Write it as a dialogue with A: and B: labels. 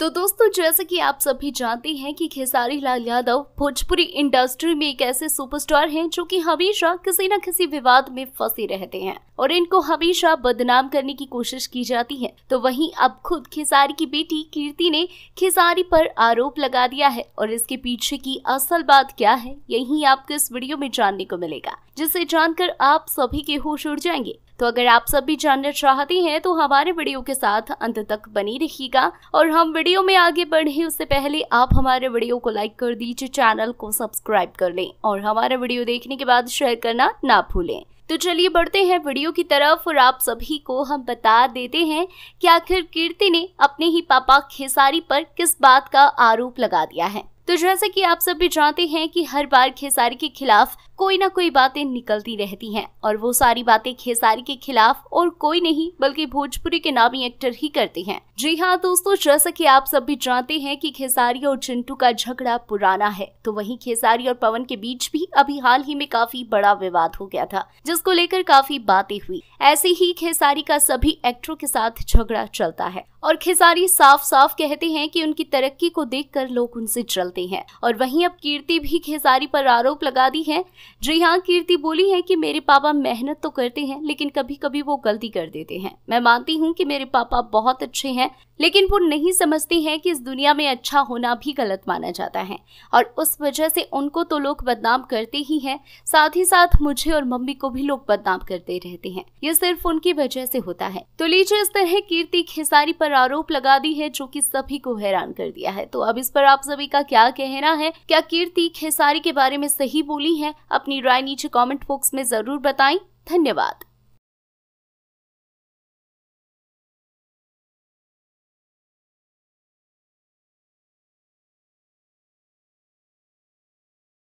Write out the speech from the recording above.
A: तो दोस्तों जैसे कि आप सभी जानते हैं कि खेसारी लाल यादव भोजपुरी इंडस्ट्री में एक ऐसे सुपरस्टार हैं जो कि हमेशा किसी न किसी विवाद में फंसे रहते हैं और इनको हमेशा बदनाम करने की कोशिश की जाती है तो वहीं अब खुद खेसारी की बेटी कीर्ति ने खेसारी पर आरोप लगा दिया है और इसके पीछे की असल बात क्या है यही आपको इस वीडियो में जानने को मिलेगा जिसे जानकर आप सभी के होश उड़ जाएंगे तो अगर आप सब भी जानना चाहते हैं तो हमारे वीडियो के साथ अंत तक बनी रहिएगा और हम वीडियो में आगे बढ़े उससे पहले आप हमारे वीडियो को लाइक कर दीजिए चैनल को सब्सक्राइब कर लें और हमारे वीडियो देखने के बाद शेयर करना ना भूलें तो चलिए बढ़ते हैं वीडियो की तरफ और आप सभी को हम बता देते हैं कि आखिर कीर्ति ने अपने ही पापा खेसारी पर किस बात का आरोप लगा दिया है तो जैसे कि आप सब भी जानते हैं कि हर बार खेसारी के खिलाफ कोई ना कोई बातें निकलती रहती हैं और वो सारी बातें खेसारी के खिलाफ और कोई नहीं बल्कि भोजपुरी के नामी एक्टर ही करते हैं जी हाँ दोस्तों जैसा कि आप सब भी जानते हैं कि खेसारी और चिंटू का झगड़ा पुराना है तो वहीं खेसारी और पवन के बीच भी अभी हाल ही में काफी बड़ा विवाद हो गया था जिसको लेकर काफी बातें हुई ऐसे ही खेसारी का सभी एक्टरों के साथ झगड़ा चलता है और खेसारी साफ साफ कहते हैं कि उनकी तरक्की को देखकर लोग उनसे चलते हैं और वहीं अब कीर्ति भी खेसारी पर आरोप लगा दी है जी हाँ कीर्ति बोली है कि मेरे पापा मेहनत तो करते हैं लेकिन कभी कभी वो गलती कर देते हैं मैं मानती हूँ कि मेरे पापा बहुत अच्छे हैं लेकिन वो नहीं समझते हैं कि इस दुनिया में अच्छा होना भी गलत माना जाता है और उस वजह से उनको तो लोग बदनाम करते ही हैं साथ ही साथ मुझे और मम्मी को भी लोग बदनाम करते रहते हैं ये सिर्फ उनकी वजह से होता है तो लीजिए इस तरह कीर्ति खेसारी पर आरोप लगा दी है जो कि सभी को हैरान कर दिया है तो अब इस पर आप सभी का क्या कहना है क्या कीर्ति खेसारी के बारे में सही बोली है अपनी राय नीचे कमेंट बॉक्स में ज़रूर बताएं धन्यवाद